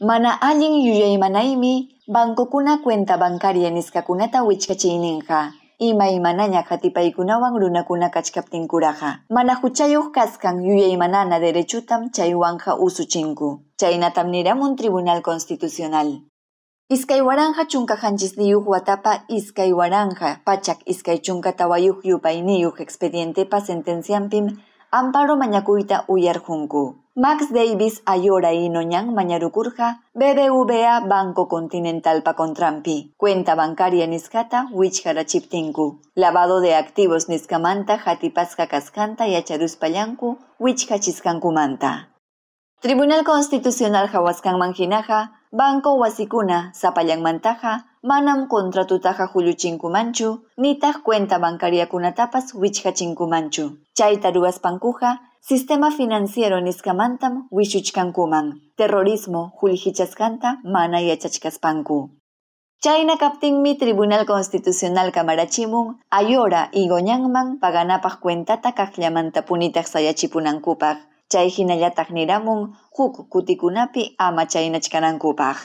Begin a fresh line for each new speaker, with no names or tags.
Mana cuenta bancaria niska kunata nisqakunata wichkachiyninqa. Ima imanaña kuna runakuna kachkaptinkuraqa. Mana kaskan kasqan Manana derechutam chaywanja usuchinku. chay un Tribunal Constitucional. Iskay waranja chunka diyu watapa iskay waranja pachak iskay chunka tawayuq expediente pa sentenciampim amparo mañakuita uyarjunku. Max Davis Ayora y Noñan Mañarucurja, BBVA Banco Continental Pacontrampi, cuenta bancaria Nizcata, Huichara Chiptingu lavado de activos Nizcamanta, Jatipazca Cascanta y Acharuspayanku, Huichja Tribunal Constitucional Jahuascán Manjinaja Banco wasikuna Mantaja, manam contra contratutaja Manchu, Nitaj cuenta Bancaria wichachin wichqachinkumanchu Chaitaruas pankuja sistema financiero Niskamantam Wichuchkankuman, terrorismo julijichaskanta mana china chayna mi tribunal constitucional Kamarachimung ayora Paganapas Cuenta cuentata punitaxaya sayachipunankupaj Chay hinallataq niramun huk kutikunapi ama chayna chkanankupak.